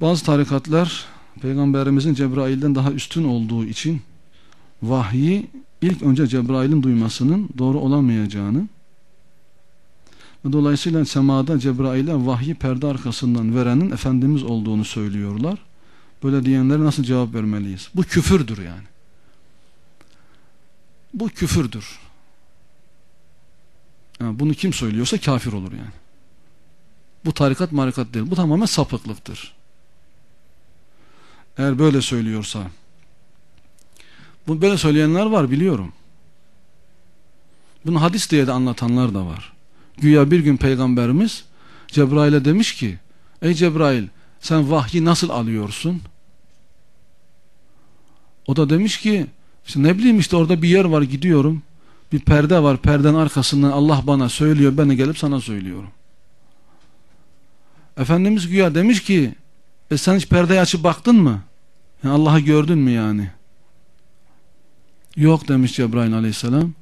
Bazı tarikatlar peygamberimizin Cebrail'den daha üstün olduğu için vahyi ilk önce Cebrail'in duymasının doğru olamayacağını ve dolayısıyla semada Cebrail'e vahyi perde arkasından verenin Efendimiz olduğunu söylüyorlar. Böyle diyenlere nasıl cevap vermeliyiz? Bu küfürdür yani. Bu küfürdür. Yani bunu kim söylüyorsa kafir olur yani. Bu tarikat marikat değil. Bu tamamen sapıklıktır. Eğer böyle söylüyorsa. Bu böyle söyleyenler var biliyorum. Bunu hadis diye de anlatanlar da var. Güya bir gün peygamberimiz Cebrail'e demiş ki Ey Cebrail sen vahyi nasıl alıyorsun? O da demiş ki işte ne bileyim işte orada bir yer var gidiyorum. Bir perde var perden arkasından Allah bana söylüyor ben de gelip sana söylüyorum. Efendimiz güya demiş ki e sen hiç perdeyi açıp baktın mı? Yani Allah'ı gördün mü yani? Yok demiş Cebrail aleyhisselam.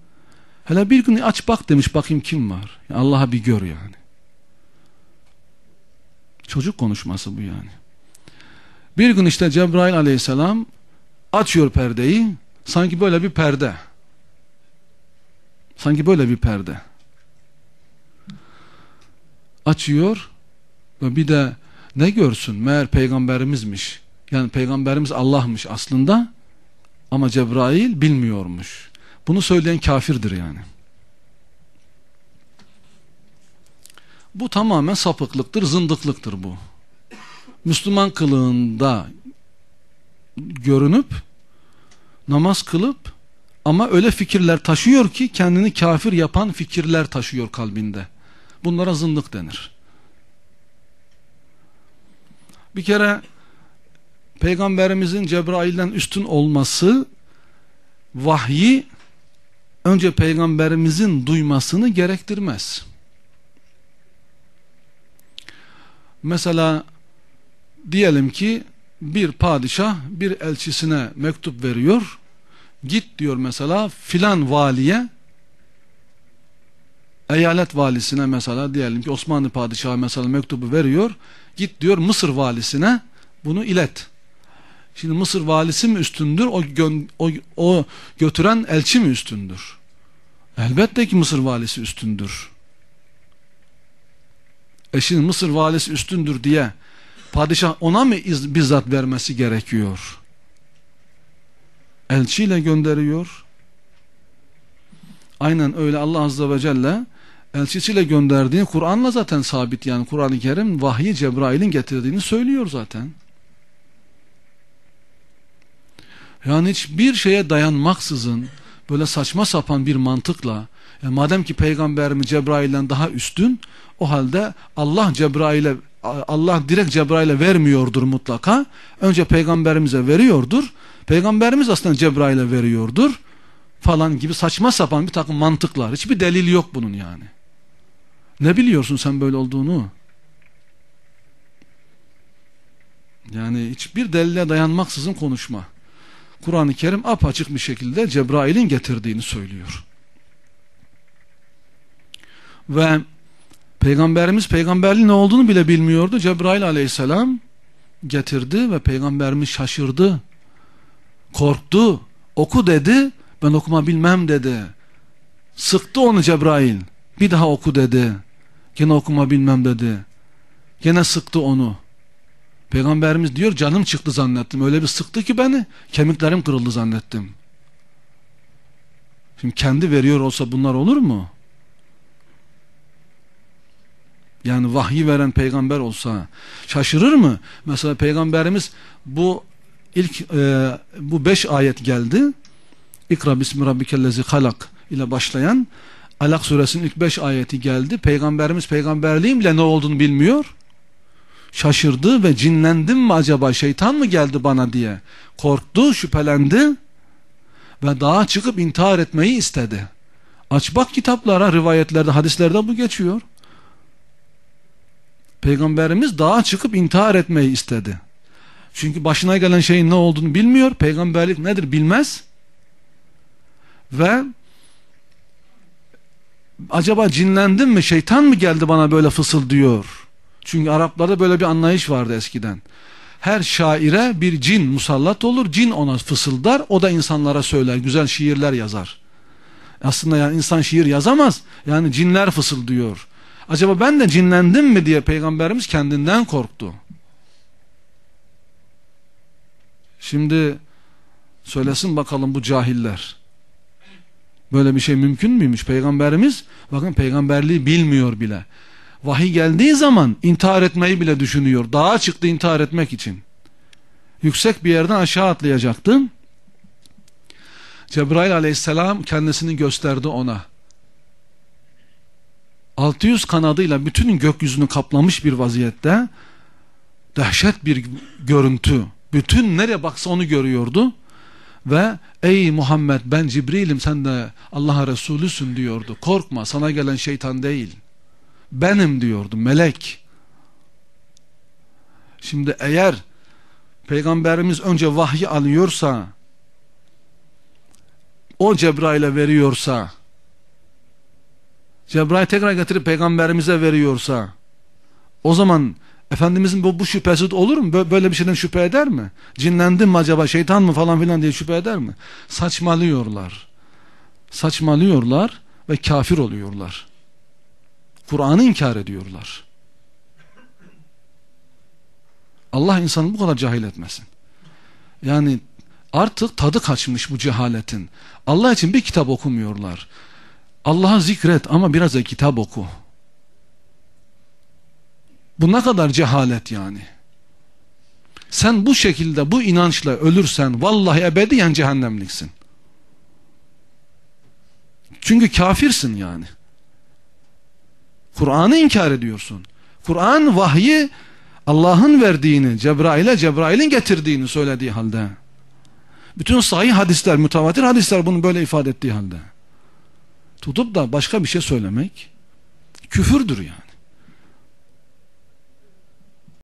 Hele bir gün aç bak demiş bakayım kim var. Yani Allah'a bir gör yani. Çocuk konuşması bu yani. Bir gün işte Cebrail aleyhisselam açıyor perdeyi. Sanki böyle bir perde. Sanki böyle bir perde. Açıyor ve bir de ne görsün meğer peygamberimizmiş. Yani peygamberimiz Allah'mış aslında ama Cebrail bilmiyormuş. Bunu söyleyen kafirdir yani. Bu tamamen sapıklıktır, zındıklıktır bu. Müslüman kılığında görünüp namaz kılıp ama öyle fikirler taşıyor ki kendini kafir yapan fikirler taşıyor kalbinde. Bunlara zındık denir. Bir kere peygamberimizin Cebrail'den üstün olması vahyi önce peygamberimizin duymasını gerektirmez. Mesela diyelim ki bir padişah bir elçisine mektup veriyor. Git diyor mesela filan valiye eyalet valisine mesela diyelim ki Osmanlı padişahı mesela mektubu veriyor. Git diyor Mısır valisine bunu ilet. Şimdi Mısır valisi mi üstündür? O, gön, o, o götüren elçi mi üstündür? Elbette ki Mısır valisi üstündür. E şimdi Mısır valisi üstündür diye padişah ona mı iz, bizzat vermesi gerekiyor? Elçiyle gönderiyor. Aynen öyle Allah Azze ve Celle elçisiyle gönderdiği Kur'an'la zaten sabit yani Kur'an-ı Kerim vahyi Cebrail'in getirdiğini söylüyor zaten. Yani hiçbir şeye dayanmaksızın böyle saçma sapan bir mantıkla yani e, madem ki peygamberimiz Cebrail'den daha üstün o halde Allah Cebrail'e Allah direkt Cebrail'e vermiyordur mutlaka. Önce peygamberimize veriyordur. Peygamberimiz aslında Cebrail'e veriyordur falan gibi saçma sapan bir takım mantıklar. Hiçbir delil yok bunun yani. Ne biliyorsun sen böyle olduğunu? Yani hiçbir delile dayanmaksızın konuşma. Kur'an-ı Kerim apaçık bir şekilde Cebrail'in getirdiğini söylüyor. Ve peygamberimiz peygamberliğin ne olduğunu bile bilmiyordu. Cebrail aleyhisselam getirdi ve peygamberimiz şaşırdı. Korktu. Oku dedi. Ben okuma bilmem dedi. Sıktı onu Cebrail. Bir daha oku dedi. Gene okuma bilmem dedi. Gene sıktı onu. Peygamberimiz diyor canım çıktı zannettim. Öyle bir sıktı ki beni kemiklerim kırıldı zannettim. Şimdi kendi veriyor olsa bunlar olur mu? Yani vahyi veren peygamber olsa şaşırır mı? Mesela peygamberimiz bu ilk e, bu beş ayet geldi. İkra bismi rabbikellezi halak ile başlayan Alak suresinin ilk beş ayeti geldi. Peygamberimiz peygamberliğimle ne olduğunu bilmiyor. Şaşırdı ve cinlendim mi acaba şeytan mı geldi bana diye. Korktu, şüphelendi ve dağa çıkıp intihar etmeyi istedi. Aç bak kitaplara, rivayetlerde, hadislerde bu geçiyor. Peygamberimiz dağa çıkıp intihar etmeyi istedi. Çünkü başına gelen şeyin ne olduğunu bilmiyor. Peygamberlik nedir bilmez. Ve acaba cinlendim mi şeytan mı geldi bana böyle fısıldıyor çünkü Araplarda böyle bir anlayış vardı eskiden. Her şaire bir cin musallat olur. Cin ona fısıldar. O da insanlara söyler. Güzel şiirler yazar. Aslında yani insan şiir yazamaz. Yani cinler fısıldıyor. Acaba ben de cinlendim mi diye peygamberimiz kendinden korktu. Şimdi söylesin bakalım bu cahiller. Böyle bir şey mümkün müymüş? Peygamberimiz bakın peygamberliği bilmiyor bile. Vahiy geldiği zaman intihar etmeyi bile düşünüyor. Dağa çıktı intihar etmek için. Yüksek bir yerden aşağı atlayacaktı. Cebrail aleyhisselam kendisini gösterdi ona. 600 kanadıyla bütün gökyüzünü kaplamış bir vaziyette dehşet bir görüntü. Bütün nereye baksa onu görüyordu. Ve ey Muhammed ben Cibril'im sen de Allah'a Resulüsün diyordu. Korkma sana gelen şeytan değil benim diyordu melek. Şimdi eğer peygamberimiz önce vahyi alıyorsa o Cebrail'e veriyorsa Cebrail tekrar getirip peygamberimize veriyorsa o zaman Efendimizin bu, bu şüphesiz olur mu? Böyle bir şeyden şüphe eder mi? Cinlendim mi acaba şeytan mı falan filan diye şüphe eder mi? Saçmalıyorlar. Saçmalıyorlar ve kafir oluyorlar. Kur'an'ı inkar ediyorlar. Allah insanı bu kadar cahil etmesin. Yani artık tadı kaçmış bu cehaletin. Allah için bir kitap okumuyorlar. Allah'a zikret ama biraz da kitap oku. Bu ne kadar cehalet yani. Sen bu şekilde bu inançla ölürsen vallahi ebediyen cehennemliksin. Çünkü kafirsin yani. Kur'an'ı inkar ediyorsun. Kur'an vahyi Allah'ın verdiğini, Cebrail'e Cebrail'in getirdiğini söylediği halde. Bütün sahih hadisler, mütevatir hadisler bunu böyle ifade ettiği halde. Tutup da başka bir şey söylemek küfürdür yani.